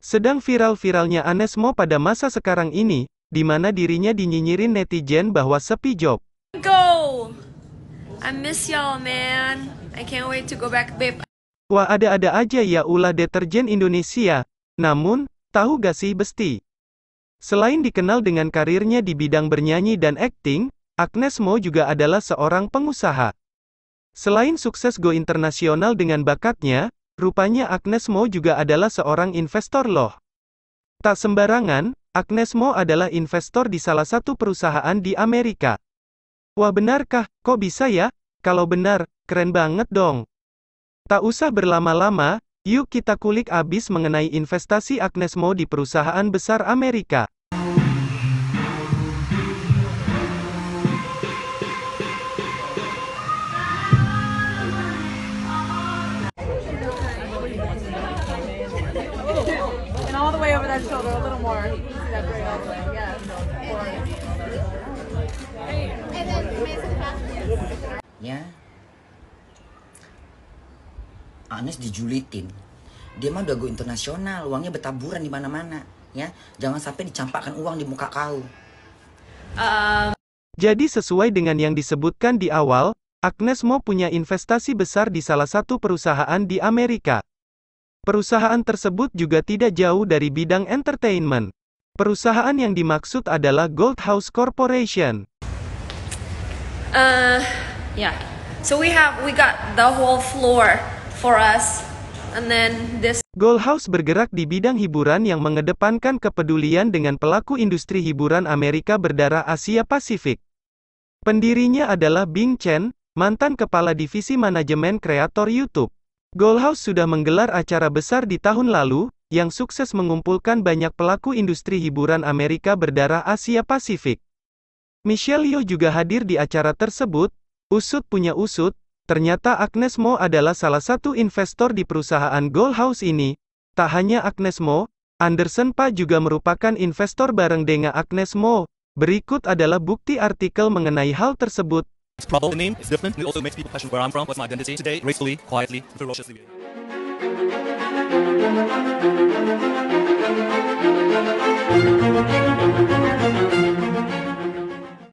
Sedang viral-viralnya Anesmo pada masa sekarang ini, di mana dirinya dinyinyirin netizen bahwa sepi job. Go! I miss y'all, man. I can't wait to go back, babe. Wah ada-ada aja ya ulah deterjen Indonesia. Namun, tahu gak sih Besti? Selain dikenal dengan karirnya di bidang bernyanyi dan akting, Agnes Mo juga adalah seorang pengusaha. Selain sukses go internasional dengan bakatnya, Rupanya Agnes Mo juga adalah seorang investor loh. Tak sembarangan, Agnes Mo adalah investor di salah satu perusahaan di Amerika. Wah benarkah, kok bisa ya? Kalau benar, keren banget dong. Tak usah berlama-lama, yuk kita kulik abis mengenai investasi Agnes Mo di perusahaan besar Amerika. you see that very often, Or, and then Mason Ya, Anes dijulitin. Dia mah udah go internasional, uangnya bertaburan di mana-mana, ya. Jangan sampai dicampakkan uang di muka kau. Um. Jadi sesuai dengan yang disebutkan di awal, Agnes Mo punya investasi besar di salah satu perusahaan di Amerika. Perusahaan tersebut juga tidak jauh dari bidang entertainment. Perusahaan yang dimaksud adalah Gold House Corporation. Uh, yeah. So we have we got the whole floor for us and then bergerak di bidang hiburan yang mengedepankan kepedulian dengan pelaku industri hiburan Amerika berdarah Asia Pasifik. Pendirinya adalah Bing Chen, mantan kepala divisi manajemen kreator YouTube. Goldhouse sudah menggelar acara besar di tahun lalu, yang sukses mengumpulkan banyak pelaku industri hiburan Amerika berdarah Asia Pasifik. Michelle Yeoh juga hadir di acara tersebut, usut punya usut, ternyata Agnes Mo adalah salah satu investor di perusahaan Goldhouse ini. Tak hanya Agnes Mo, Anderson Pa juga merupakan investor bareng dengan Agnes Mo. Berikut adalah bukti artikel mengenai hal tersebut. Although the name is different, it also makes people question where I'm from, what's my identity today, gracefully, quietly, ferociously.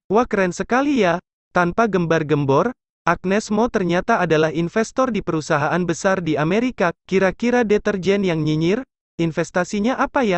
Wah keren sekali ya, tanpa gembar-gembor, Agnes Mo ternyata adalah investor di perusahaan besar di Amerika, kira-kira deterjen yang nyinyir, investasinya apa ya?